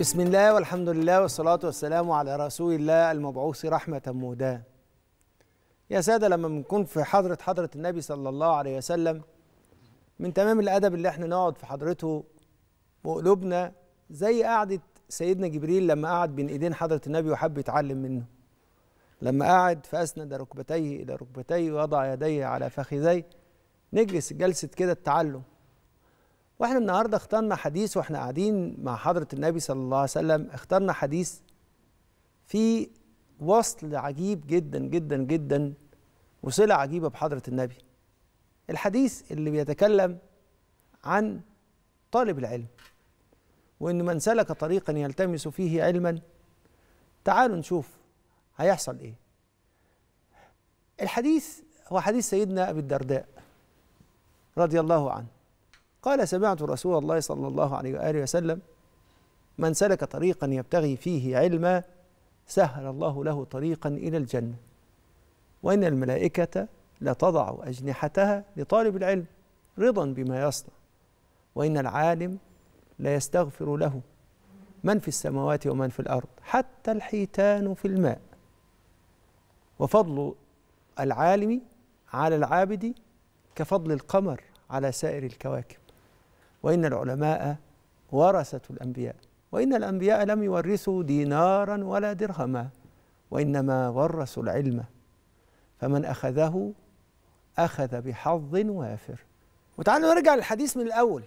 بسم الله والحمد لله والصلاة والسلام على رسول الله المبعوث رحمة مهداة يا سادة لما بنكون في حضرة حضرة النبي صلى الله عليه وسلم من تمام الأدب اللي احنا نقعد في حضرته وقلوبنا زي قعدة سيدنا جبريل لما قعد بين إيدين حضرة النبي وحب يتعلم منه لما قعد فأسند ركبتيه إلى ركبتيه ووضع يديه على فخذيه نجلس جلسة كده التعلم واحنا النهارده اخترنا حديث واحنا قاعدين مع حضره النبي صلى الله عليه وسلم اخترنا حديث في وصل عجيب جدا جدا جدا وصله عجيبه بحضره النبي الحديث اللي بيتكلم عن طالب العلم وان من سلك طريقا يلتمس فيه علما تعالوا نشوف هيحصل ايه الحديث هو حديث سيدنا ابي الدرداء رضي الله عنه قال سمعت رسول الله صلى الله عليه وآله وسلم من سلك طريقا يبتغي فيه علما سهل الله له طريقا إلى الجنة وإن الملائكة لتضع أجنحتها لطالب العلم رضا بما يصنع وإن العالم لا يستغفر له من في السماوات ومن في الأرض حتى الحيتان في الماء وفضل العالم على العابد كفضل القمر على سائر الكواكب وإن العلماء ورثة الأنبياء وإن الأنبياء لم يورثوا دينارا ولا درهما وإنما ورثوا العلم فمن أخذه أخذ بحظ وافر وتعالوا نرجع للحديث من الأول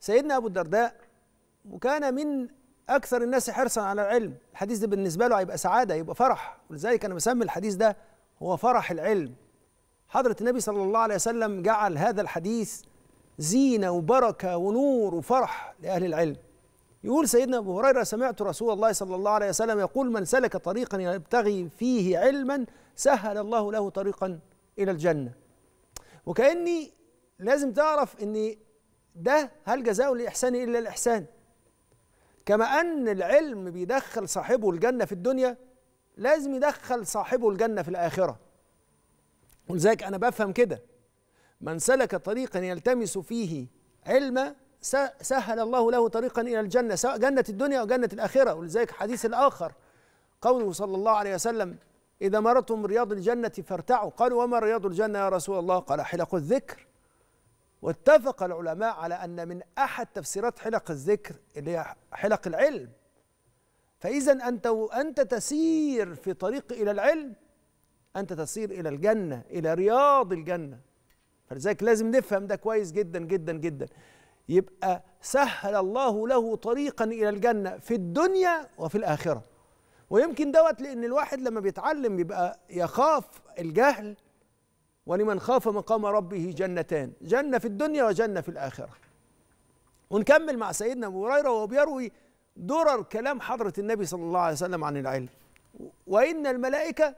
سيدنا أبو الدرداء وكان من أكثر الناس حرصا على العلم الحديث ده بالنسبة له هيبقى سعادة هيبقى فرح ولذلك أنا بسمي الحديث ده هو فرح العلم حضرة النبي صلى الله عليه وسلم جعل هذا الحديث زينة وبركة ونور وفرح لأهل العلم يقول سيدنا أبو هريرة سمعت رسول الله صلى الله عليه وسلم يقول من سلك طريقا يبتغي فيه علما سهل الله له طريقا إلى الجنة وكأني لازم تعرف أن ده هل جزاء الإحسان إلا الإحسان كما أن العلم بيدخل صاحبه الجنة في الدنيا لازم يدخل صاحبه الجنة في الآخرة ولذلك أنا بفهم كده من سلك طريقا يلتمس فيه علما سهل الله له طريقا الى الجنه سواء جنه الدنيا او جنه الاخره ولذلك الحديث الاخر قوله صلى الله عليه وسلم اذا مرتم رياض الجنه فارتعوا قالوا وما رياض الجنه يا رسول الله قال حلق الذكر واتفق العلماء على ان من احد تفسيرات حلق الذكر اللي هي حلق العلم فاذا انت وانت تسير في طريق الى العلم انت تسير الى الجنه الى رياض الجنه فلذلك لازم نفهم ده كويس جدا جدا جدا يبقى سهل الله له طريقا الى الجنه في الدنيا وفي الاخره ويمكن دوت لان الواحد لما بيتعلم بيبقى يخاف الجهل ولمن خاف مقام ربه جنتان جنه في الدنيا وجنه في الاخره ونكمل مع سيدنا ابو هريره وهو بيروي درر كلام حضره النبي صلى الله عليه وسلم عن العلم وان الملائكه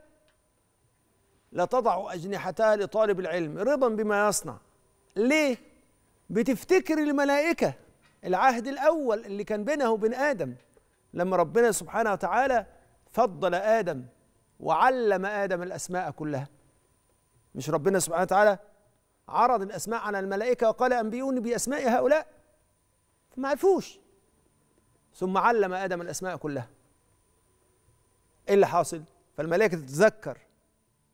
لتضع أجنحتها لطالب العلم رضا بما يصنع ليه؟ بتفتكر الملائكة العهد الأول اللي كان بينها وبين آدم لما ربنا سبحانه وتعالى فضل آدم وعلم آدم الأسماء كلها مش ربنا سبحانه وتعالى عرض الأسماء على الملائكة وقال أنبئوني بأسماء هؤلاء ما عرفوش ثم علم آدم الأسماء كلها إيه اللي حاصل؟ فالملائكة تتذكر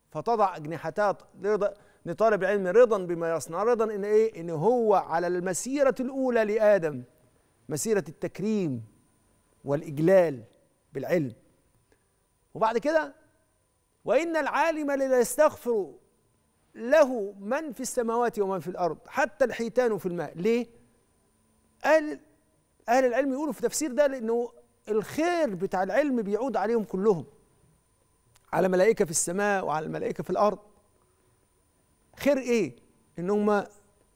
فتضع أجنحتها لطالب العلم رضا بما يصنع رضا إن إيه إن هو على المسيرة الأولى لآدم مسيرة التكريم والإجلال بالعلم وبعد كده وإن العالم لا يستغفر له من في السماوات ومن في الأرض حتى الحيتان في الماء ليه؟ قال أهل العلم يقولوا في تفسير ده لأنه الخير بتاع العلم بيعود عليهم كلهم على ملائكة في السماء وعلى الملائكة في الأرض خير إيه؟ إن هما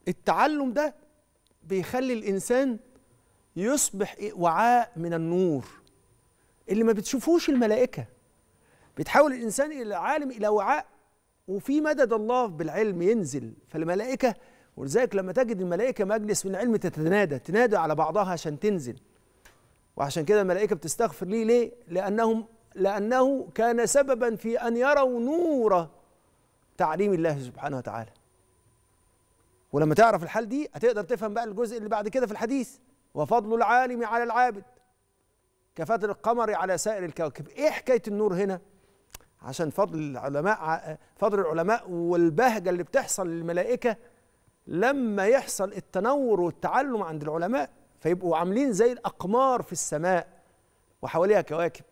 التعلم ده بيخلي الإنسان يصبح إيه؟ وعاء من النور اللي ما بتشوفوش الملائكة بيتحول الإنسان إلى عالم إلى وعاء وفي مدد الله بالعلم ينزل فالملائكة ولذلك لما تجد الملائكة مجلس من العلم تتنادى تنادى على بعضها عشان تنزل وعشان كده الملائكة بتستغفر ليه ليه؟ لأنهم لأنه كان سببا في أن يروا نور تعليم الله سبحانه وتعالى ولما تعرف الحال دي هتقدر تفهم بقى الجزء اللي بعد كده في الحديث وفضل العالم على العابد كفضل القمر على سائر الكواكب ايه حكايه النور هنا عشان فضل العلماء فضل العلماء والبهجه اللي بتحصل للملائكه لما يحصل التنور والتعلم عند العلماء فيبقوا عاملين زي الاقمار في السماء وحواليها كواكب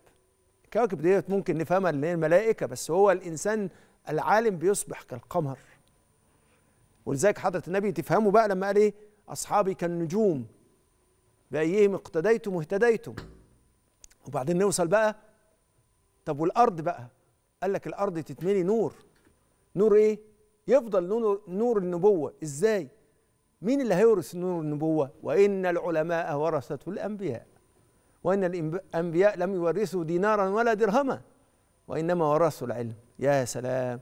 الكواكب دي ممكن نفهمها ان هي الملائكه بس هو الانسان العالم بيصبح كالقمر ولذلك حضره النبي تفهموا بقى لما قال ايه اصحابي كالنجوم بايهم اقتديتم اهتديتم وبعدين نوصل بقى طب والارض بقى قال لك الارض تتملي نور نور ايه يفضل نور نور النبوه ازاي مين اللي هيورث نور النبوه وان العلماء ورثه الانبياء وإن الأنبياء لم يورثوا دينارا ولا درهما وإنما ورثوا العلم يا سلام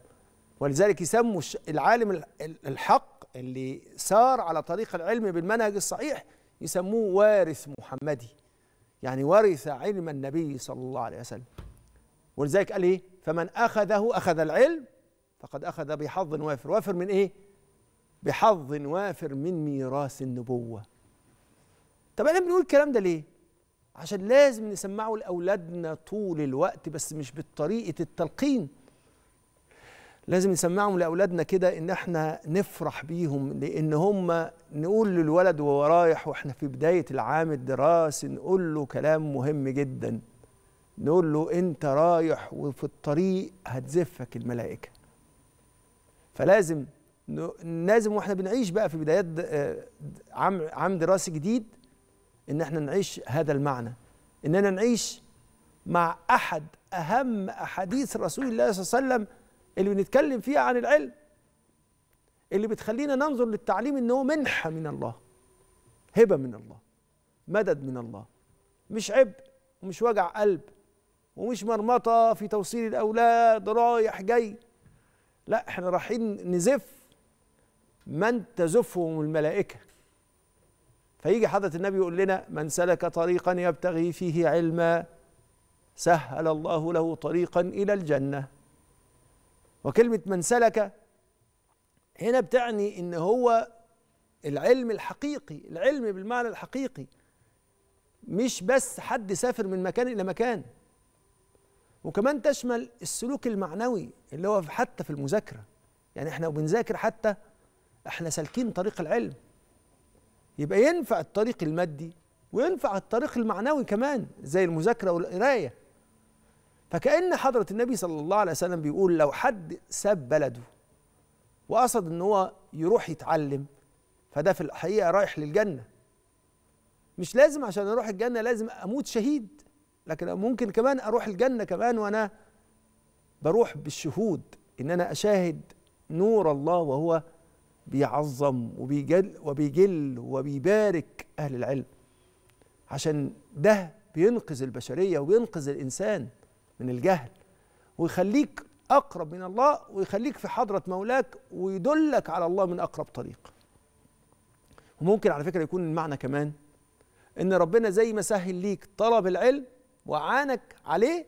ولذلك يسموا العالم الحق اللي سار على طريق العلم بالمنهج الصحيح يسموه وارث محمدي يعني ورث علم النبي صلى الله عليه وسلم ولذلك قال ايه فمن اخذه اخذ العلم فقد اخذ بحظ وافر وافر من ايه بحظ وافر من ميراث النبوه طب احنا بنقول الكلام ده ليه عشان لازم نسمعه لأولادنا طول الوقت بس مش بطريقة التلقين لازم نسمعهم لأولادنا كده إن إحنا نفرح بيهم لأن هم نقول للولد وهو رايح وإحنا في بداية العام الدراسي نقول له كلام مهم جدا نقول له أنت رايح وفي الطريق هتزفك الملائكة فلازم لازم واحنا بنعيش بقى في بدايات عام عام دراسي جديد ان احنا نعيش هذا المعنى اننا نعيش مع احد اهم احاديث رسول الله صلى الله عليه وسلم اللي بنتكلم فيها عن العلم اللي بتخلينا ننظر للتعليم ان هو منحه من الله هبه من الله مدد من الله مش عبء ومش وجع قلب ومش مرمطه في توصيل الاولاد رايح جاي لا احنا رايحين نزف من تزفهم الملائكه فيجي حضرة النبي يقول لنا من سلك طريقا يبتغي فيه علما سهل الله له طريقا إلى الجنة وكلمة من سلك هنا بتعني إن هو العلم الحقيقي العلم بالمعنى الحقيقي مش بس حد سافر من مكان إلى مكان وكمان تشمل السلوك المعنوي اللي هو حتى في المذاكرة يعني احنا وبنذاكر حتى احنا سالكين طريق العلم يبقى ينفع الطريق المادي وينفع الطريق المعنوي كمان زي المذاكره والقرايه فكأن حضرة النبي صلى الله عليه وسلم بيقول لو حد ساب بلده وقصد ان هو يروح يتعلم فده في الحقيقة رايح للجنة مش لازم عشان اروح الجنة لازم اموت شهيد لكن ممكن كمان اروح الجنة كمان وانا بروح بالشهود ان انا اشاهد نور الله وهو بيعظم وبيجل وبيجل وبيبارك أهل العلم عشان ده بينقذ البشرية وبينقذ الإنسان من الجهل ويخليك أقرب من الله ويخليك في حضرة مولاك ويدلك على الله من أقرب طريق وممكن على فكرة يكون المعنى كمان إن ربنا زي ما سهل ليك طلب العلم وعانك عليه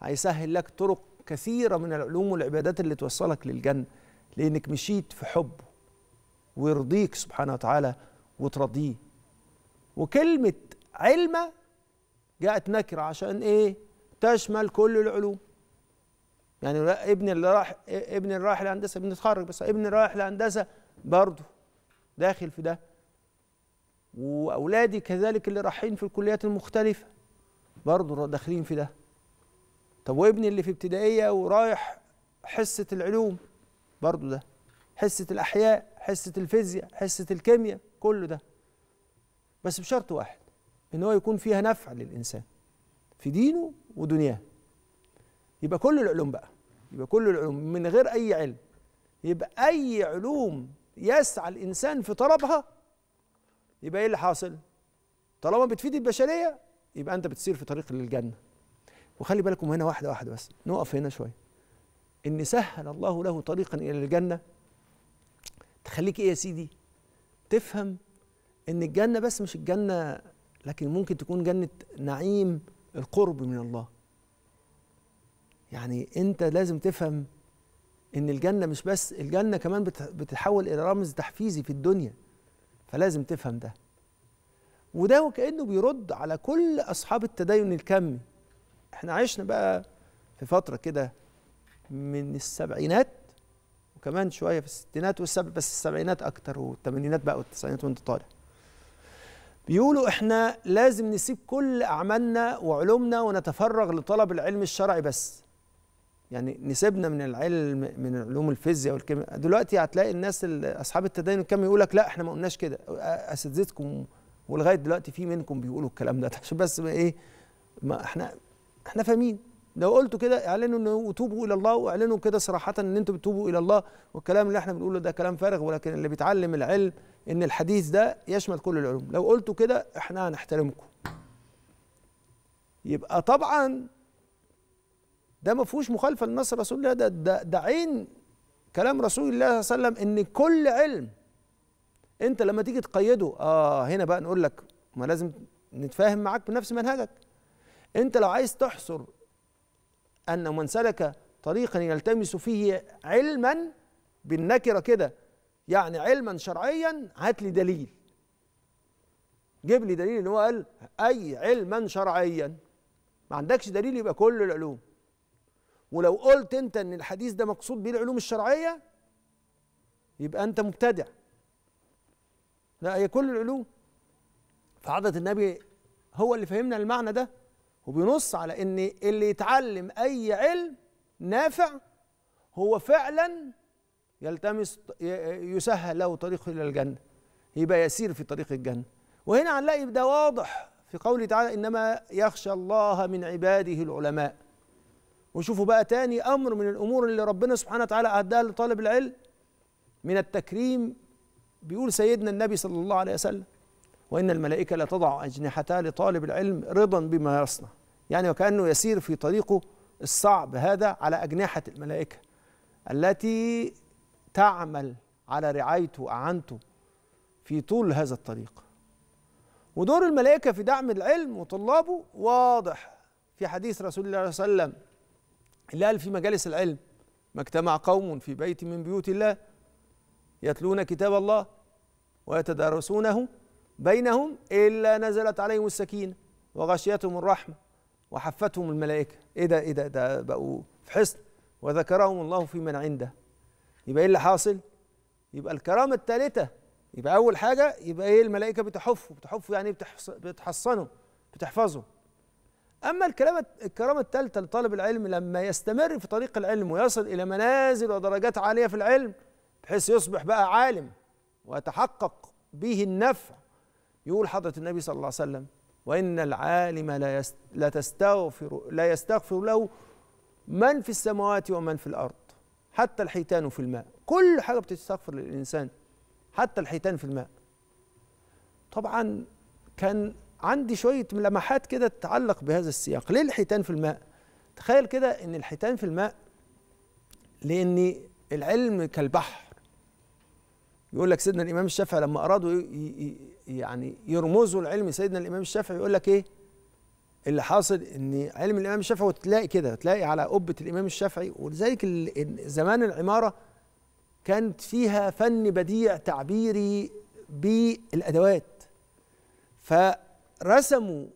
هيسهل لك طرق كثيرة من العلوم والعبادات اللي توصلك للجنة لأنك مشيت في حبه ويرضيك سبحانه وتعالى وترضيه وكلمة علمة جاءت نكرة عشان إيه تشمل كل العلوم يعني ابن اللي راح ابن اللي رايح الهندسة بنتخرج بس ابن اللي رايح الهندسة برضه داخل في ده وأولادي كذلك اللي رايحين في الكليات المختلفة برضه داخلين في ده طب وابني اللي في ابتدائية ورايح حصة العلوم برضه ده حصة الأحياء حصه الفيزياء حصه الكيمياء كله ده بس بشرط واحد ان هو يكون فيها نفع للانسان في دينه ودنياه يبقى كل العلوم بقى يبقى كل العلوم من غير اي علم يبقى اي علوم يسعى الانسان في طلبها يبقى ايه اللي حاصل طالما بتفيد البشريه يبقى انت بتسير في طريق للجنه وخلي بالكم هنا واحده واحده بس نقف هنا شويه ان سهل الله له طريقا الى الجنه تخليك ايه يا سيدي تفهم ان الجنه بس مش الجنه لكن ممكن تكون جنه نعيم القرب من الله يعني انت لازم تفهم ان الجنه مش بس الجنه كمان بتتحول الى رمز تحفيزي في الدنيا فلازم تفهم ده وده وكانه بيرد على كل اصحاب التدين الكمي احنا عشنا بقى في فتره كده من السبعينات وكمان شويه في الستينات والسبع بس السبعينات اكتر والثمانينات بقى والتسعينات وانت طالع بيقولوا احنا لازم نسيب كل اعمالنا وعلومنا ونتفرغ لطلب العلم الشرعي بس يعني نسيبنا من العلم من علوم الفيزياء والكيمياء دلوقتي هتلاقي الناس اصحاب التدين كم يقول لك لا احنا ما قلناش كده اساتذتكم ولغايه دلوقتي في منكم بيقولوا الكلام ده عشان بس ما ايه ما احنا احنا فاهمين لو قلتوا كده اعلنوا ان توبوا الى الله واعلنوا كده صراحه ان انتم بتوبوا الى الله والكلام اللي احنا بنقوله ده كلام فارغ ولكن اللي بيتعلم العلم ان الحديث ده يشمل كل العلوم لو قلتوا كده احنا هنحترمكم يبقى طبعا ده ما فيهوش مخالفه لنص رسول الله ده, ده ده عين كلام رسول الله صلى الله عليه وسلم ان كل علم انت لما تيجي تقيده اه هنا بقى نقول لك ما لازم نتفاهم معاك بنفس منهجك انت لو عايز تحصر أن من سلك طريقا يلتمس فيه علما بالنكرة كده يعني علما شرعيا هات لي دليل جيب لي دليل ان هو قال اي علما شرعيا ما عندكش دليل يبقى كل العلوم ولو قلت انت ان الحديث ده مقصود به العلوم الشرعيه يبقى انت مبتدع لا هي كل العلوم فعاده النبي هو اللي فهمنا المعنى ده وبينص على ان اللي يتعلم اي علم نافع هو فعلا يلتمس يسهل له طريقه الى الجنه يبقى يسير في طريق الجنه وهنا هنلاقي ده واضح في قوله تعالى انما يخشى الله من عباده العلماء وشوفوا بقى تاني امر من الامور اللي ربنا سبحانه وتعالى اهداها لطالب العلم من التكريم بيقول سيدنا النبي صلى الله عليه وسلم وإن الملائكة لا تضع أجنحتها لطالب العلم رضا بما يصنع يعني وكأنه يسير في طريقه الصعب هذا على أجنحة الملائكة التي تعمل على رعايته وأعانته في طول هذا الطريق ودور الملائكة في دعم العلم وطلابه واضح في حديث رسول الله صلى الله عليه وسلم اللي قال في مجالس العلم ما اجتمع قوم في بيت من بيوت الله يتلون كتاب الله ويتدارسونه بينهم إلا نزلت عليهم السكينة وغشيتهم الرحمة وحفتهم الملائكة إيه ده إيه ده ده بقوا في حصن وذكرهم الله في من عنده يبقى إيه اللي حاصل؟ يبقى الكرامة الثالثة يبقى أول حاجة يبقى إيه الملائكة بتحفه بتحفه يعني بتحصنه بتحفظه أما الكرامة الكرامة الثالثة لطالب العلم لما يستمر في طريق العلم ويصل إلى منازل ودرجات عالية في العلم بحيث يصبح بقى عالم ويتحقق به النفع يقول حضرة النبي صلى الله عليه وسلم وإن العالم لا, لا تستغفر لا يستغفر له من في السماوات ومن في الأرض حتى الحيتان في الماء كل حاجة بتستغفر للإنسان حتى الحيتان في الماء طبعا كان عندي شوية لمحات كده تتعلق بهذا السياق ليه الحيتان في الماء تخيل كده ان الحيتان في الماء لان العلم كالبحر يقول لك سيدنا الامام الشافعي لما ارادوا يعني يرمزوا لعلم سيدنا الامام الشافعي يقول لك ايه اللي حاصل ان علم الامام الشافعي وتلاقي كده تلاقي على قبه الامام الشافعي ولذلك زمان العماره كانت فيها فن بديع تعبيري بالادوات فرسموا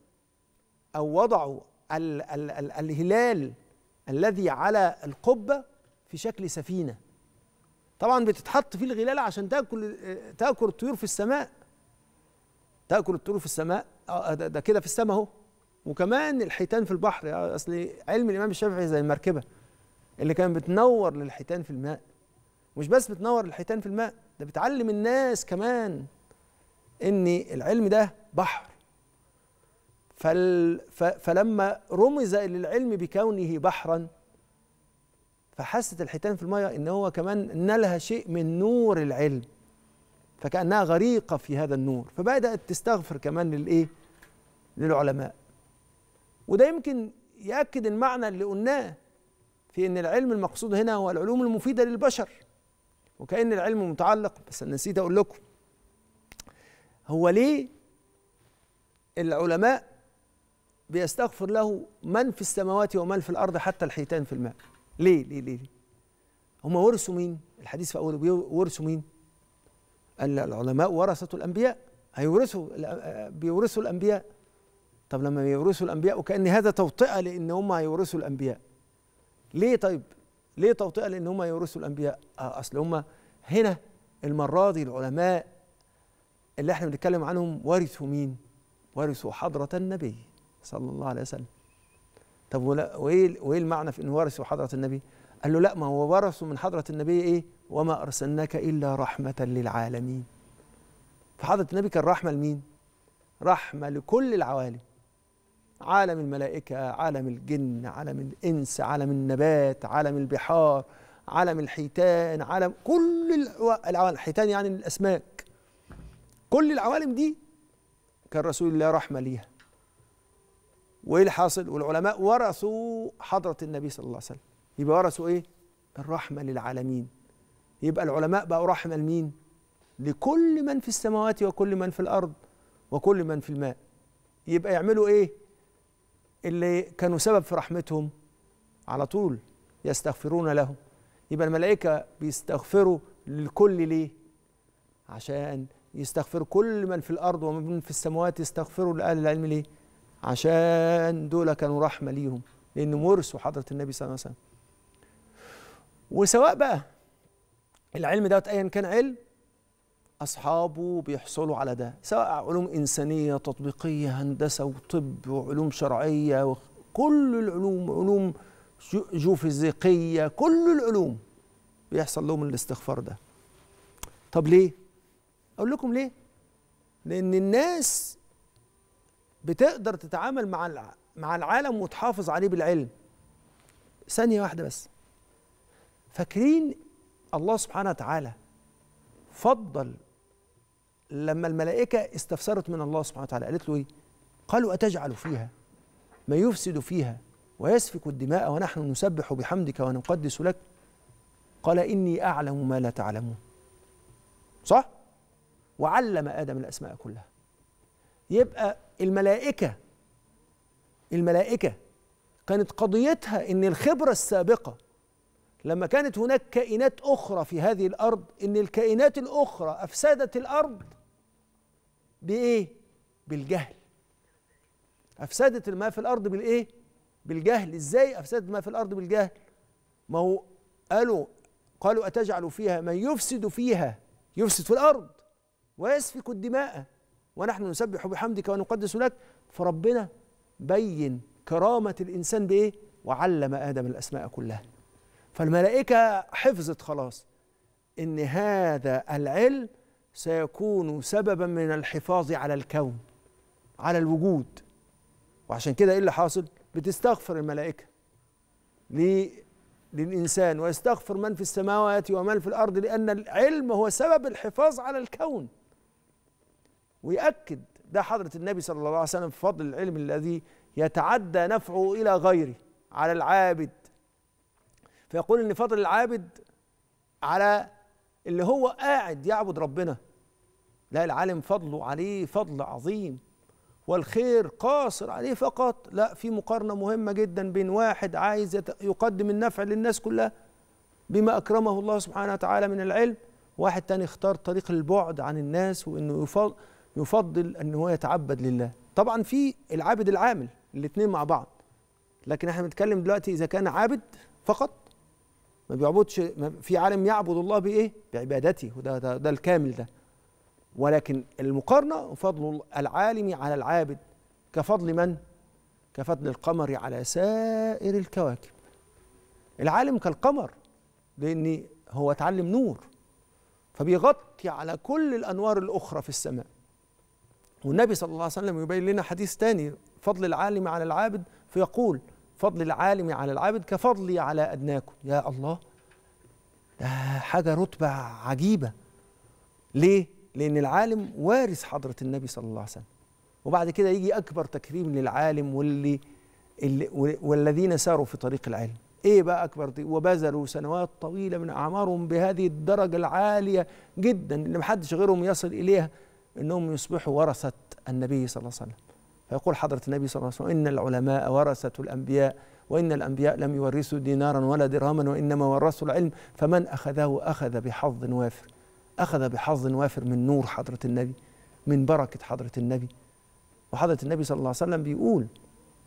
او وضعوا الـ الـ الـ الهلال الذي على القبه في شكل سفينه طبعا بتتحط فيه الغلال عشان تاكل تاكل الطيور في السماء تاكل الطيور في السماء آه، ده كده في السماء اهو وكمان الحيتان في البحر يعني اصل علم الامام الشافعي زي المركبه اللي كانت بتنور للحيتان في الماء مش بس بتنور للحيتان في الماء ده بتعلم الناس كمان ان العلم ده بحر فل فلما رمز للعلم بكونه بحرا فحاسه الحيتان في الميه ان هو كمان نالها شيء من نور العلم فكانها غريقه في هذا النور فبدات تستغفر كمان للايه للعلماء وده يمكن ياكد المعنى اللي قلناه في ان العلم المقصود هنا هو العلوم المفيده للبشر وكأن العلم متعلق بس أنا نسيت أقول لكم هو ليه العلماء بيستغفر له من في السماوات ومن في الأرض حتى الحيتان في الماء ليه ليه ليه هم ورثوا مين الحديث في أوله ورثوا مين قال العلماء ورثة الأنبياء هيورثوا بيورثوا الأنبياء طب لما بيورثوا الأنبياء وكأن هذا توطئة لأن هم هيورثوا الأنبياء ليه طيب ليه توطئة لأن هم هيورثوا الأنبياء آه، أصل هم هنا المرة دي العلماء اللي احنا بنتكلم عنهم ورثوا مين ورثوا حضرة النبي صلى الله عليه وسلم طب ولا وايه وايه المعنى في ان ورثوا حضره النبي؟ قال له لا ما هو ورثوا من حضره النبي ايه؟ وما ارسلناك الا رحمه للعالمين. فحضره النبي كان رحمه لمين؟ رحمه لكل العوالم. عالم الملائكه، عالم الجن، عالم الانس، عالم النبات، عالم البحار، عالم الحيتان، عالم كل العوالم، الحيتان يعني الاسماك. كل العوالم دي كان رسول الله رحمه ليها. وايه اللي حاصل والعلماء ورثوا حضره النبي صلى الله عليه وسلم يبقى ورثوا ايه الرحمه للعالمين يبقى العلماء بقوا رحمه لمين لكل من في السماوات وكل من في الارض وكل من في الماء يبقى يعملوا ايه اللي كانوا سبب في رحمتهم على طول يستغفرون لهم يبقى الملائكه بيستغفروا للكل ليه عشان يستغفر كل من في الارض ومن في السماوات يستغفروا لاهل العلم ليه عشان دول كانوا رحمة ليهم لأن ورثوا حضرة النبي صلى الله عليه وسلم وسواء بقى العلم دوت أيا كان علم أصحابه بيحصلوا على ده سواء علوم إنسانية تطبيقية هندسة وطب وعلوم شرعية كل العلوم علوم جوفيزيقية كل العلوم بيحصل لهم الاستغفار ده طب ليه؟ أقول لكم ليه؟ لأن الناس بتقدر تتعامل مع مع العالم وتحافظ عليه بالعلم ثانية واحدة بس فاكرين الله سبحانه وتعالى فضل لما الملائكة استفسرت من الله سبحانه وتعالى قالت له إيه؟ قالوا أتجعل فيها ما يفسد فيها ويسفك الدماء ونحن نسبح بحمدك ونقدس لك قال إني أعلم ما لا تعلمون صح؟ وعلم آدم الأسماء كلها يبقى الملائكة الملائكة كانت قضيتها ان الخبرة السابقة لما كانت هناك كائنات اخرى في هذه الارض ان الكائنات الاخرى افسدت الارض بايه؟ بالجهل افسدت ما في الارض بالايه؟ بالجهل ازاي افسدت ما في الارض بالجهل؟ ما هو قالوا قالوا اتجعل فيها من يفسد فيها يفسد في الارض ويسفك الدماء ونحن نسبح بحمدك ونقدس لك فربنا بين كرامة الإنسان بإيه؟ وعلم آدم الأسماء كلها فالملائكة حفظت خلاص إن هذا العلم سيكون سببا من الحفاظ على الكون على الوجود وعشان كده إيه اللي حاصل؟ بتستغفر الملائكة للإنسان ويستغفر من في السماوات ومن في الأرض لأن العلم هو سبب الحفاظ على الكون ويأكد ده حضرة النبي صلى الله عليه وسلم في فضل العلم الذي يتعدى نفعه إلى غيره على العابد فيقول إن فضل العابد على اللي هو قاعد يعبد ربنا لا العالم فضله عليه فضل عظيم والخير قاصر عليه فقط لا في مقارنة مهمة جدا بين واحد عايز يقدم النفع للناس كلها بما أكرمه الله سبحانه وتعالى من العلم واحد تاني اختار طريق البعد عن الناس وإنه يفضل يفضل ان هو يتعبد لله طبعا في العابد العامل الاثنين مع بعض لكن احنا بنتكلم دلوقتي اذا كان عابد فقط ما بيعبدش في عالم يعبد الله بايه بعبادته وده ده, ده الكامل ده ولكن المقارنه فضل العالم على العابد كفضل من كفضل القمر على سائر الكواكب العالم كالقمر لان هو اتعلم نور فبيغطي على كل الانوار الاخرى في السماء والنبي صلى الله عليه وسلم يبين لنا حديث ثاني فضل العالم على العابد فيقول فضل العالم على العابد كفضلي على أدناكم يا الله ده حاجة رتبة عجيبة ليه؟ لأن العالم وارث حضرة النبي صلى الله عليه وسلم وبعد كده يجي أكبر تكريم للعالم واللي والذين ساروا في طريق العلم ايه بقى اكبر دي وبذلوا سنوات طويله من اعمارهم بهذه الدرجه العاليه جدا اللي محدش غيرهم يصل اليها أنهم يصبحوا ورثة النبي صلى الله عليه وسلم فيقول حضرة النبي صلى الله عليه وسلم إن العلماء ورثة الأنبياء وإن الأنبياء لم يورثوا دينارا ولا درهما وإنما ورثوا العلم فمن أخذه أخذ بحظ وافر أخذ بحظ وافر من نور حضرة النبي من بركة حضرة النبي وحضرة النبي صلى الله عليه وسلم بيقول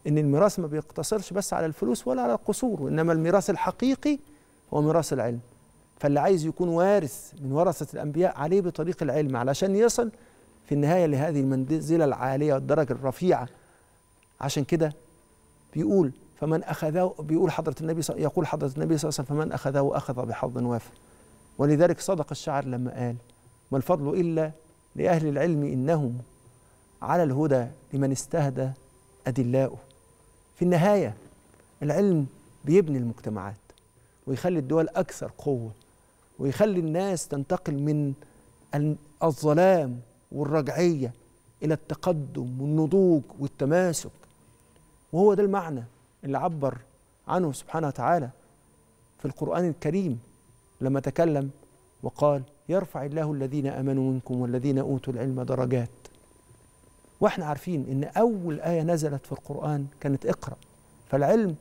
إن الميراث ما بيقتصرش بس على الفلوس ولا على القصور وإنما الميراث الحقيقي هو ميراث العلم فاللي عايز يكون وارث من ورثة الأنبياء عليه بطريق العلم علشان يصل في النهاية لهذه المنزلة العالية والدرجة الرفيعة عشان كده بيقول فمن أخذه بيقول حضرة النبي يقول حضرة النبي صلى الله عليه وسلم فمن أخذه أخذ بحظ وافر ولذلك صدق الشاعر لما قال ما الفضل إلا لأهل العلم إنهم على الهدى لمن استهدى أدلاؤه في النهاية العلم بيبني المجتمعات ويخلي الدول أكثر قوة ويخلي الناس تنتقل من الظلام والرجعيه الى التقدم والنضوج والتماسك وهو ده المعنى اللي عبر عنه سبحانه وتعالى في القران الكريم لما تكلم وقال يرفع الله الذين امنوا منكم والذين اوتوا العلم درجات واحنا عارفين ان اول ايه نزلت في القران كانت اقرا فالعلم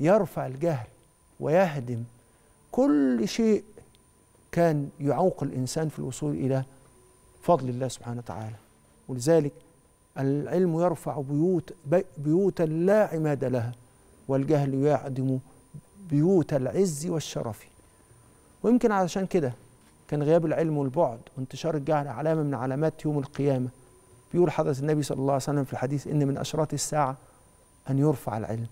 يرفع الجهل ويهدم كل شيء كان يعوق الانسان في الوصول الى فضل الله سبحانه وتعالى ولذلك العلم يرفع بيوت بيوتا لا عماد لها والجهل يعدم بيوت العز والشرف ويمكن علشان كده كان غياب العلم والبعد وانتشار الجهل علامة من علامات يوم القيامة بيقول حضرة النبي صلى الله عليه وسلم في الحديث إن من أشراط الساعة أن يرفع العلم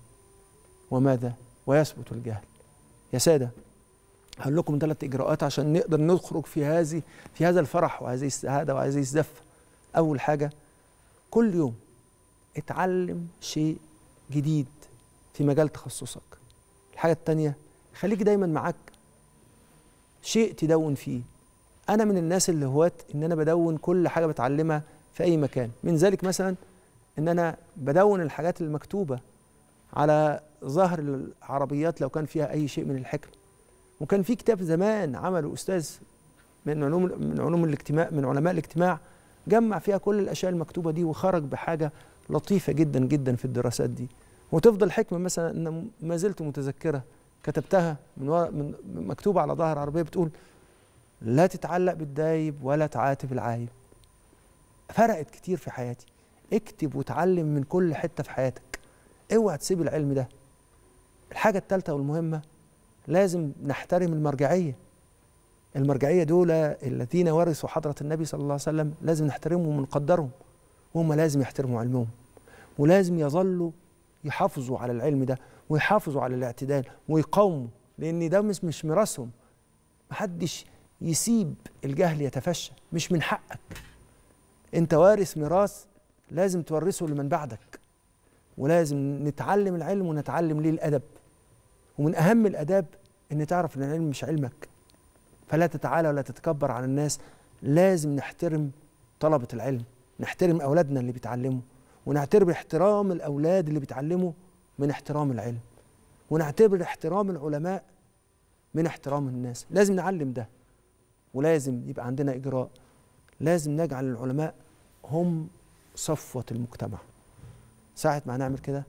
وماذا ويثبت الجهل يا سادة هقول لكم ثلاث اجراءات عشان نقدر نخرج في هذه في هذا الفرح وهذه السعاده وهذه الزفه اول حاجه كل يوم اتعلم شيء جديد في مجال تخصصك الحاجه الثانيه خليك دايما معاك شيء تدون فيه انا من الناس اللي هواة ان انا بدون كل حاجه بتعلمها في اي مكان من ذلك مثلا ان انا بدون الحاجات المكتوبه على ظهر العربيات لو كان فيها اي شيء من الحكمه وكان في كتاب زمان عمله أستاذ من علوم من علوم الاجتماع من علماء الاجتماع جمع فيها كل الأشياء المكتوبة دي وخرج بحاجة لطيفة جدا جدا في الدراسات دي وتفضل حكمة مثلا أن ما زلت متذكرة كتبتها من, ورق من مكتوبة على ظهر عربية بتقول لا تتعلق بالدايب ولا تعاتب العايب فرقت كتير في حياتي اكتب وتعلم من كل حتة في حياتك اوعى تسيب العلم ده الحاجة الثالثة والمهمة لازم نحترم المرجعية المرجعية دول الذين ورثوا حضرة النبي صلى الله عليه وسلم لازم نحترمهم ونقدرهم وهم لازم يحترموا علمهم ولازم يظلوا يحافظوا على العلم ده ويحافظوا على الاعتدال ويقاوموا لأن ده مش مش ميراثهم محدش يسيب الجهل يتفشى مش من حقك انت وارث ميراث لازم تورثه لمن بعدك ولازم نتعلم العلم ونتعلم ليه الأدب ومن أهم الأداب ان تعرف ان العلم مش علمك فلا تتعالى ولا تتكبر على الناس لازم نحترم طلبة العلم نحترم أولادنا اللي بيتعلموا ونعتبر احترام الأولاد اللي بيتعلموا من احترام العلم ونعتبر احترام العلماء من احترام الناس لازم نعلم ده ولازم يبقى عندنا إجراء لازم نجعل العلماء هم صفوة المجتمع ساعة ما هنعمل كده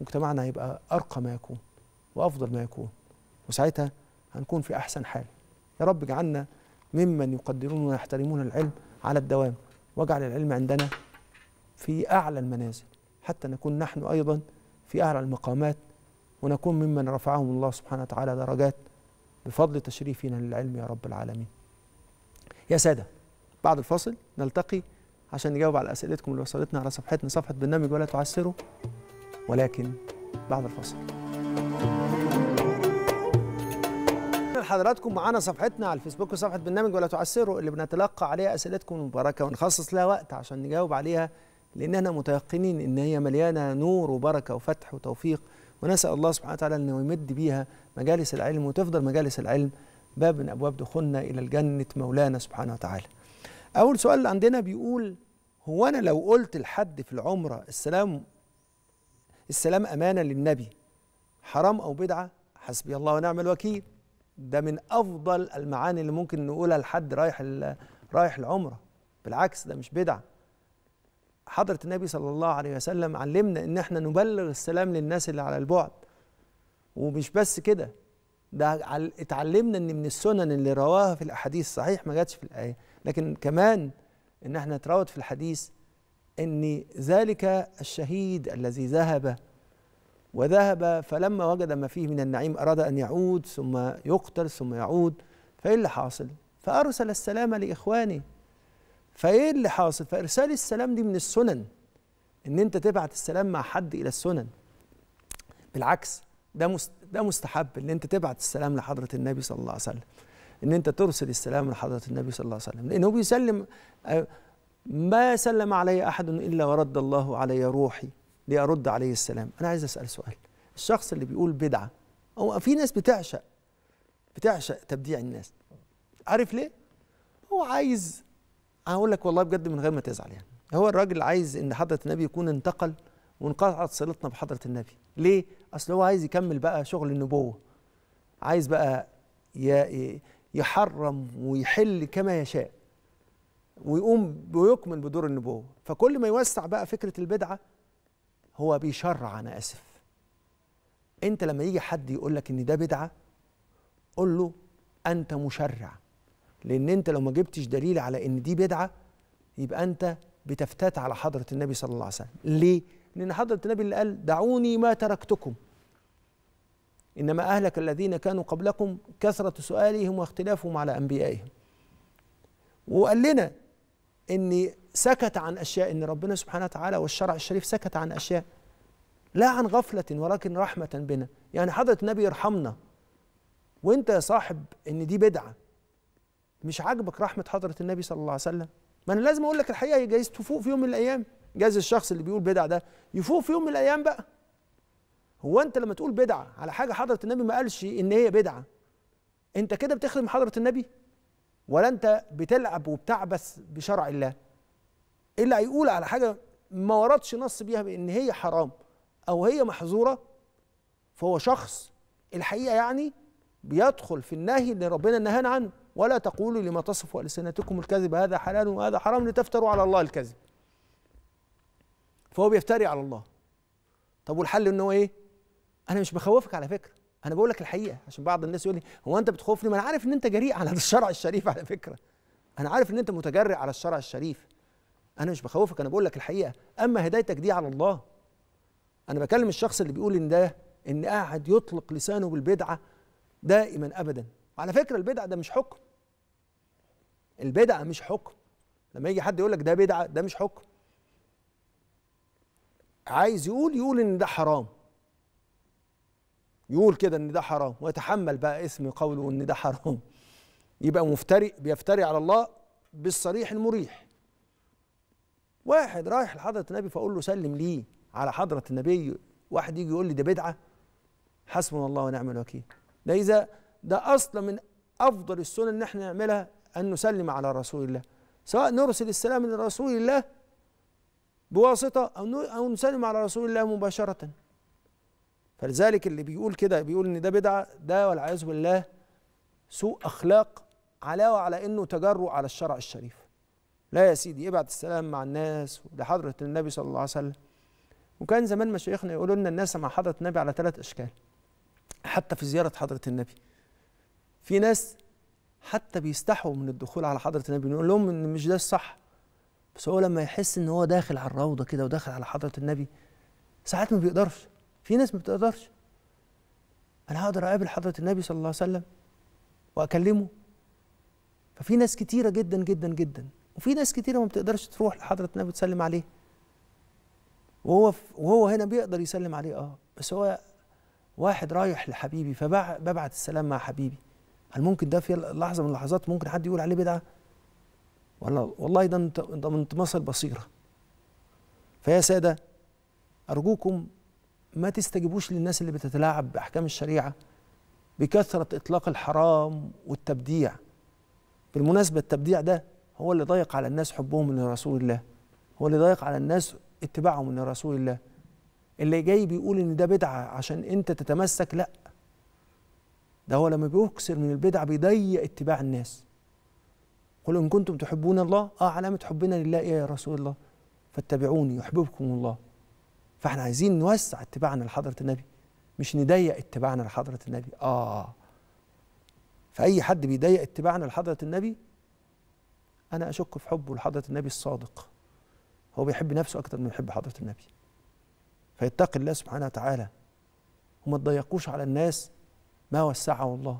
مجتمعنا هيبقى أرقى ما يكون وأفضل ما يكون وساعتها هنكون في احسن حال يا رب اجعلنا ممن يقدرون ويحترمون العلم على الدوام واجعل العلم عندنا في اعلى المنازل حتى نكون نحن ايضا في اعلى المقامات ونكون ممن رفعهم الله سبحانه وتعالى درجات بفضل تشريفنا للعلم يا رب العالمين يا ساده بعد الفاصل نلتقي عشان نجاوب على اسئلتكم اللي وصلتنا على صفحتنا صفحه برنامج ولا تعسروا ولكن بعد الفاصل لحضراتكم معانا صفحتنا على الفيسبوك وصفحه برنامج ولا تعسروا اللي بنتلقى عليها اسئلتكم المباركه ونخصص لها وقت عشان نجاوب عليها لان احنا متيقنين ان هي مليانه نور وبركه وفتح وتوفيق ونسال الله سبحانه وتعالى انه يمد بيها مجالس العلم وتفضل مجالس العلم باب من ابواب دخولنا الى الجنه مولانا سبحانه وتعالى. اول سؤال عندنا بيقول هو انا لو قلت لحد في العمره السلام السلام امانه للنبي حرام او بدعه؟ حسبي الله ونعم الوكيل. ده من افضل المعاني اللي ممكن نقولها لحد رايح رايح العمره بالعكس ده مش بدعه حضره النبي صلى الله عليه وسلم علمنا ان احنا نبلغ السلام للناس اللي على البعد ومش بس كده ده اتعلمنا ان من السنن اللي رواها في الاحاديث صحيح ما جاتش في الايه لكن كمان ان احنا تراود في الحديث ان ذلك الشهيد الذي ذهب وذهب فلما وجد ما فيه من النعيم أراد أن يعود ثم يقتل ثم يعود فإيه اللي حاصل؟ فأرسل السلام لإخوانه فإيه اللي حاصل؟ فإرسال السلام دي من السنن إن أنت تبعت السلام مع حد إلى السنن بالعكس ده ده مستحب إن أنت تبعت السلام لحضرة النبي صلى الله عليه وسلم إن أنت ترسل السلام لحضرة النبي صلى الله عليه وسلم لأنه بيسلم آه، ما سلم علي أحد إلا ورد الله علي روحي ليرد عليه السلام انا عايز اسال سؤال الشخص اللي بيقول بدعه هو في ناس بتعشق بتعشق تبديع الناس عارف ليه هو عايز هقول لك والله بجد من غير ما تزعل يعني هو الراجل عايز ان حضره النبي يكون انتقل وانقطعت صلتنا بحضره النبي ليه اصل هو عايز يكمل بقى شغل النبوه عايز بقى يحرم ويحل كما يشاء ويقوم ويكمل بدور النبوه فكل ما يوسع بقى فكره البدعه هو بيشرع انا اسف انت لما يجي حد يقول لك ان ده بدعه قول له انت مشرع لان انت لو ما جبتش دليل على ان دي بدعه يبقى انت بتفتات على حضره النبي صلى الله عليه وسلم ليه لان حضره النبي اللي قال دعوني ما تركتكم انما اهلك الذين كانوا قبلكم كثره سؤالهم واختلافهم على انبيائهم وقال لنا اني سكت عن اشياء ان ربنا سبحانه وتعالى والشرع الشريف سكت عن اشياء لا عن غفله ولكن رحمه بنا يعني حضره النبي يرحمنا وانت يا صاحب ان دي بدعه مش عاجبك رحمه حضره النبي صلى الله عليه وسلم ما انا لازم اقول لك الحقيقه جايز تفوق في يوم من الايام جايز الشخص اللي بيقول بدعه ده يفوق في يوم من الايام بقى هو انت لما تقول بدعه على حاجه حضره النبي ما قالش ان هي بدعه انت كده بتخدم حضره النبي ولا انت بتلعب وبتعبث بشرع الله اللي هيقول على حاجه ما وردش نص بيها بان هي حرام او هي محظوره فهو شخص الحقيقه يعني بيدخل في النهي اللي ربنا نهانا عنه ولا تقولوا لما تصفوا السنتكم الكذب هذا حلال وهذا حرام لتفتروا على الله الكذب فهو بيفتري على الله طب والحل ان هو ايه انا مش بخوفك على فكره انا بقول لك الحقيقه عشان بعض الناس يقول لي هو انت بتخوفني ما انا عارف ان انت جريء على الشرع الشريف على فكره انا عارف ان انت متجرئ على الشرع الشريف انا مش بخوفك انا بقول لك الحقيقه اما هدايتك دي على الله انا بكلم الشخص اللي بيقول ان ده ان قاعد يطلق لسانه بالبدعه دائما ابدا وعلى فكره البدعه ده مش حكم البدعه مش حكم لما يجي حد يقول لك ده بدعه ده مش حكم عايز يقول يقول ان ده حرام يقول كده ان ده حرام ويتحمل بقى اسم قوله ان ده حرام يبقى مفتري بيفتري على الله بالصريح المريح واحد رايح لحضره النبي فاقول له سلم لي على حضره النبي واحد يجي يقول لي ده بدعه حسبنا الله ونعم الوكيل ده اذا ده اصلا من افضل السنن ان احنا نعملها ان نسلم على رسول الله سواء نرسل السلام لرسول الله بواسطه او او نسلم على رسول الله مباشره فلذلك اللي بيقول كده بيقول ان ده بدعه ده والعياذ بالله سوء اخلاق علاوه على انه تجرؤ على الشرع الشريف لا يا سيدي ابعت السلام مع الناس لحضره النبي صلى الله عليه وسلم وكان زمان مشايخنا يقولوا لنا الناس مع حضره النبي على ثلاث اشكال حتى في زياره حضره النبي في ناس حتى بيستحوا من الدخول على حضره النبي نقول لهم ان مش ده الصح بس هو لما يحس ان هو داخل على الروضه كده وداخل على حضره النبي ساعات ما بيقدرش في ناس ما بتقدرش انا هقدر اقابل حضره النبي صلى الله عليه وسلم واكلمه ففي ناس كتيره جدا جدا جدا وفي ناس كتيره ما بتقدرش تروح لحضره النبي تسلم عليه وهو وهو هنا بيقدر يسلم عليه اه بس هو واحد رايح لحبيبي فببعت السلام مع حبيبي هل ممكن ده في لحظه من اللحظات ممكن حد يقول عليه بدعه والله والله ده انت انت مصر بصيره فيا ساده ارجوكم ما تستجيبوش للناس اللي بتتلاعب باحكام الشريعه بكثره اطلاق الحرام والتبديع بالمناسبه التبديع ده هو اللي ضيق على الناس حبهم لرسول الله هو اللي ضيق على الناس اتباعهم لرسول الله اللي جاي بيقول ان ده بدعه عشان انت تتمسك لا ده هو لما بيكسر من البدعه بيضيق اتباع الناس قل ان كنتم تحبون الله اه علامه حبنا لله ايه يا رسول الله فاتبعوني يحببكم الله فاحنا عايزين نوسع اتباعنا لحضره النبي مش نضيق اتباعنا لحضره النبي اه فاي حد بيضيق اتباعنا لحضره النبي انا اشك في حبه لحضره النبي الصادق هو بيحب نفسه اكتر من يحب حضره النبي فيتقي الله سبحانه وتعالى وما تضيقوش على الناس ما وسعه الله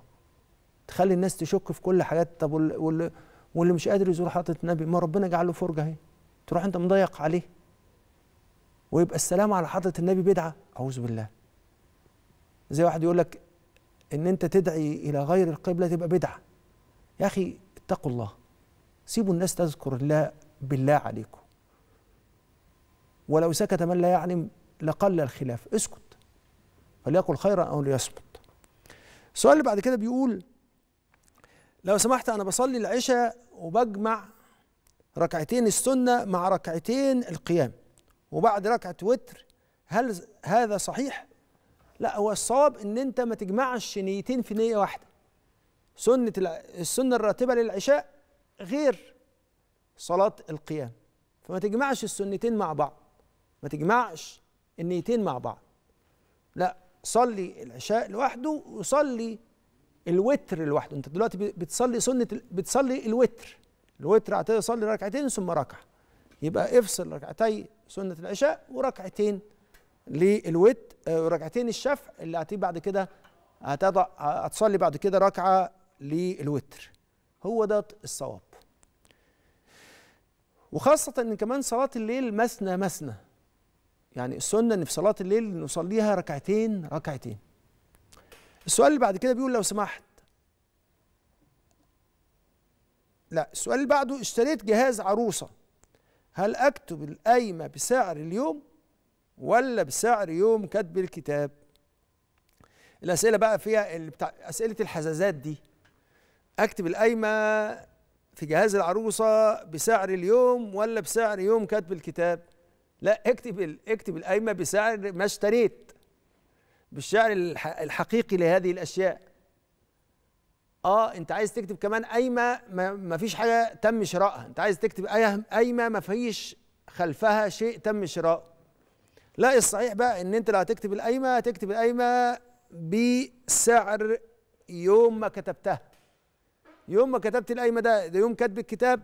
تخلي الناس تشك في كل حاجات طب واللي, واللي مش قادر يزور حضره النبي ما ربنا جعله فرجه اهي تروح انت مضيق عليه ويبقى السلام على حضرة النبي بدعة أعوذ بالله زي واحد يقول لك إن أنت تدعي إلى غير القبلة تبقى بدعة يا أخي اتقوا الله سيبوا الناس تذكر الله بالله عليكم ولو سكت من لا يعلم لقل الخلاف اسكت فليقل خيرا أو ليصمت السؤال اللي بعد كده بيقول لو سمحت أنا بصلي العشاء وبجمع ركعتين السنة مع ركعتين القيام وبعد ركعه وتر هل هذا صحيح لا هو الصواب ان انت ما تجمعش نيتين في نيه واحده سنه السنه الراتبه للعشاء غير صلاه القيام فما تجمعش السنتين مع بعض ما تجمعش النيتين مع بعض لا صلي العشاء لوحده وصلي الوتر لوحده انت دلوقتي بتصلي سنه بتصلي الوتر الوتر اعتقد صلي ركعتين ثم ركعه يبقى افصل ركعتي سنة العشاء وركعتين للوت آه، ركعتين الشفع اللي هتيجي بعد كده هتضع هتصلي بعد كده ركعة للوتر هو ده الصواب وخاصة ان كمان صلاة الليل مثنى مثنى يعني السنة ان في صلاة الليل نصليها ركعتين ركعتين السؤال اللي بعد كده بيقول لو سمحت لا السؤال اللي بعده اشتريت جهاز عروسة هل أكتب القايمة بسعر اليوم ولا بسعر يوم كتب الكتاب الأسئلة بقى فيها اللي بتاع أسئلة الحزازات دي أكتب القايمة في جهاز العروسة بسعر اليوم ولا بسعر يوم كتب الكتاب لا اكتب اكتب القايمة بسعر ما اشتريت بالسعر الحقيقي لهذه الأشياء اه انت عايز تكتب كمان قايمه ما فيش حاجه تم شرائها انت عايز تكتب قايمه ما فيش خلفها شيء تم شرائه لا الصحيح بقى ان انت لو هتكتب القايمه تكتب القايمه بسعر يوم ما كتبتها يوم ما كتبت القايمه ده ده يوم كتب الكتاب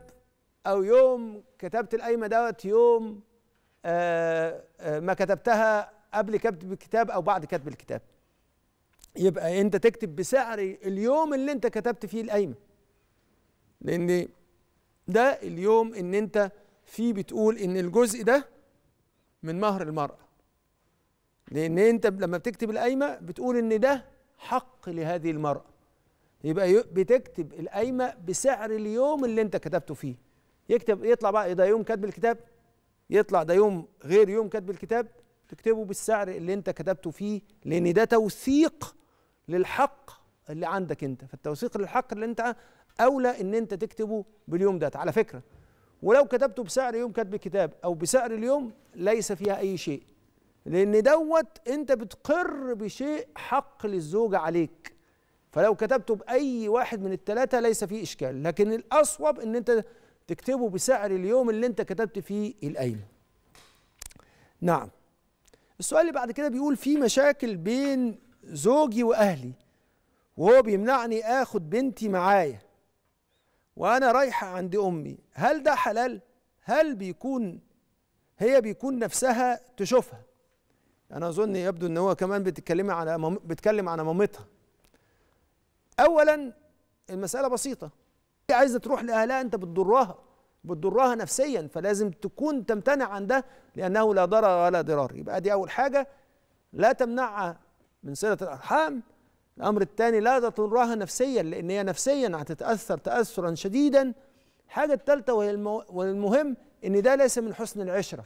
او يوم كتبت القايمه دوت يوم آآ آه، آآ آه، ما كتبتها قبل كتب الكتاب او بعد كتب الكتاب يبقى انت تكتب بسعر اليوم اللي انت كتبت فيه القايمه لان ده اليوم ان انت فيه بتقول ان الجزء ده من مهر المراه لان انت لما بتكتب القايمه بتقول ان ده حق لهذه المراه يبقى بتكتب القايمه بسعر اليوم اللي انت كتبته فيه يكتب يطلع بقى ده يوم كتب الكتاب يطلع ده يوم غير يوم كتب الكتاب تكتبه بالسعر اللي انت كتبته فيه لان ده توثيق للحق اللي عندك انت فالتوثيق للحق اللي انت اولى ان انت تكتبه باليوم ده على فكره ولو كتبته بسعر يوم كاتب الكتاب او بسعر اليوم ليس فيها اي شيء لان دوت انت بتقر بشيء حق للزوجه عليك فلو كتبته باي واحد من الثلاثه ليس فيه اشكال لكن الاصوب ان انت تكتبه بسعر اليوم اللي انت كتبت فيه القايمه نعم السؤال اللي بعد كده بيقول في مشاكل بين زوجي واهلي وهو بيمنعني اخد بنتي معايا وانا رايحه عند امي هل ده حلال هل بيكون هي بيكون نفسها تشوفها انا اظن يبدو ان هو كمان بتتكلم على بتكلم على مامتها اولا المساله بسيطه هي عايزه تروح لاهلها انت بتضرها بتضرها نفسيا فلازم تكون تمتنع عن ده لانه لا ضرر ولا ضرار يبقى دي اول حاجه لا تمنعها من صلة الأرحام الأمر الثاني لا تضرها نفسيا لأن هي نفسيا هتتأثر تأثرا شديدا الحاجة الثالثة وهي والمهم إن ده ليس من حسن العشرة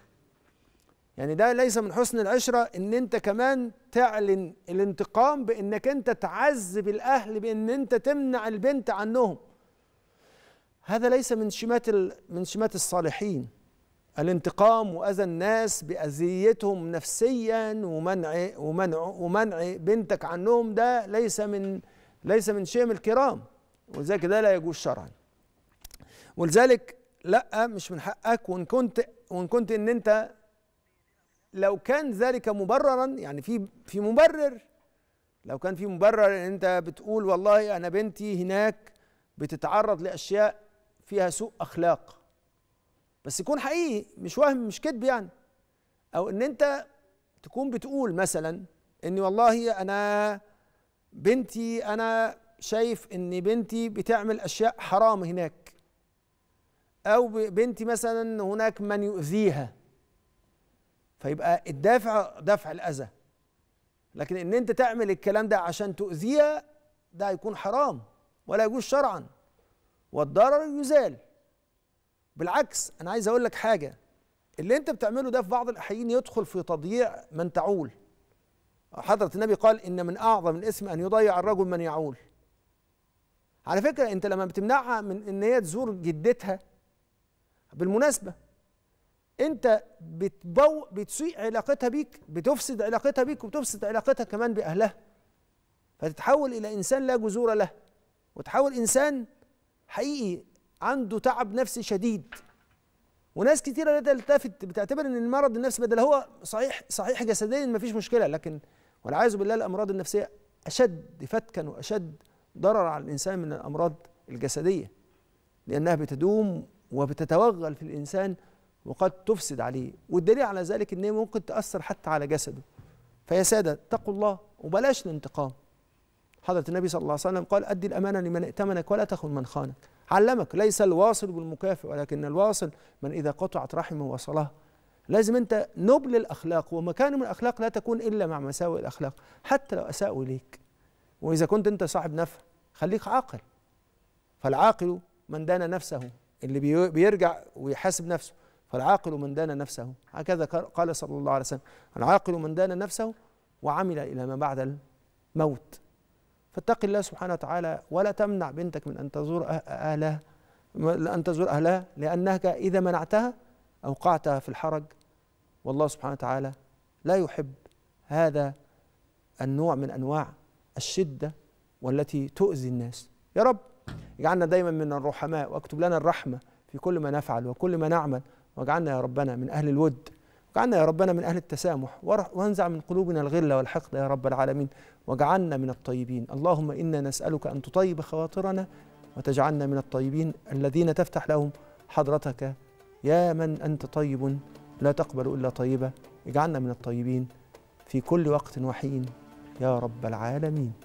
يعني ده ليس من حسن العشرة إن أنت كمان تعلن الانتقام بإنك أنت تعذب الأهل بإن أنت تمنع البنت عنهم هذا ليس من شمات من شمات الصالحين الانتقام واذى الناس باذيتهم نفسيا ومنع ومنع ومنع بنتك عنهم ده ليس من ليس من شيم الكرام ولذلك ده لا يجوز شرعا ولذلك لا مش من حقك وان كنت وان كنت ان انت لو كان ذلك مبررا يعني في في مبرر لو كان في مبرر ان انت بتقول والله انا بنتي هناك بتتعرض لاشياء فيها سوء اخلاق بس يكون حقيقي مش وهم مش كذب يعني او ان انت تكون بتقول مثلا ان والله انا بنتي انا شايف ان بنتي بتعمل اشياء حرام هناك او بنتي مثلا هناك من يؤذيها فيبقى الدافع دفع الاذى لكن ان انت تعمل الكلام ده عشان تؤذيها ده هيكون حرام ولا يجوز شرعا والضرر يزال بالعكس انا عايز اقول لك حاجه اللي انت بتعمله ده في بعض الاحيان يدخل في تضييع من تعول حضرة النبي قال ان من اعظم الاسم ان يضيع الرجل من يعول على فكره انت لما بتمنعها من ان هي تزور جدتها بالمناسبه انت بتبو بتسيء علاقتها بيك بتفسد علاقتها بيك وبتفسد علاقتها كمان باهلها فتتحول الى انسان لا جذور له وتحول انسان حقيقي عنده تعب نفسي شديد وناس كتيره لا تلتفت بتعتبر ان المرض النفسي بدل هو صحيح صحيح جسديا ما فيش مشكله لكن والعياذ بالله الامراض النفسيه اشد فتكا واشد ضرر على الانسان من الامراض الجسديه لانها بتدوم وبتتوغل في الانسان وقد تفسد عليه والدليل على ذلك ان هي ممكن تاثر حتى على جسده فيا ساده اتقوا الله وبلاش الانتقام حضرة النبي صلى الله عليه وسلم قال أدي الأمانة لمن ائتمنك ولا تخن من خانك علمك ليس الواصل بالمكافئ ولكن الواصل من إذا قطعت رحمه وصلاه لازم أنت نبل الأخلاق ومكان من الأخلاق لا تكون إلا مع مساوئ الأخلاق حتى لو أساءوا إليك وإذا كنت أنت صاحب نفع خليك عاقل فالعاقل من دان نفسه اللي بيرجع ويحاسب نفسه فالعاقل من دان نفسه هكذا قال صلى الله عليه وسلم العاقل من دان نفسه وعمل إلى ما بعد الموت فاتق الله سبحانه وتعالى ولا تمنع بنتك من أن تزور أه-, أهلها أن تزور أهلها لأنك إذا منعتها أوقعتها في الحرج والله سبحانه وتعالى لا يحب هذا النوع من أنواع الشدة والتي تؤذي الناس يا رب اجعلنا دايما من الرحماء واكتب لنا الرحمة في كل ما نفعل وكل ما نعمل واجعلنا يا ربنا من أهل الود واجعلنا يا ربنا من أهل التسامح وانزع من قلوبنا الغلة والحقد يا رب العالمين واجعلنا من الطيبين اللهم إنا نسألك أن تطيب خواطرنا وتجعلنا من الطيبين الذين تفتح لهم حضرتك يا من أنت طيب لا تقبل إلا طيبة اجعلنا من الطيبين في كل وقت وحين يا رب العالمين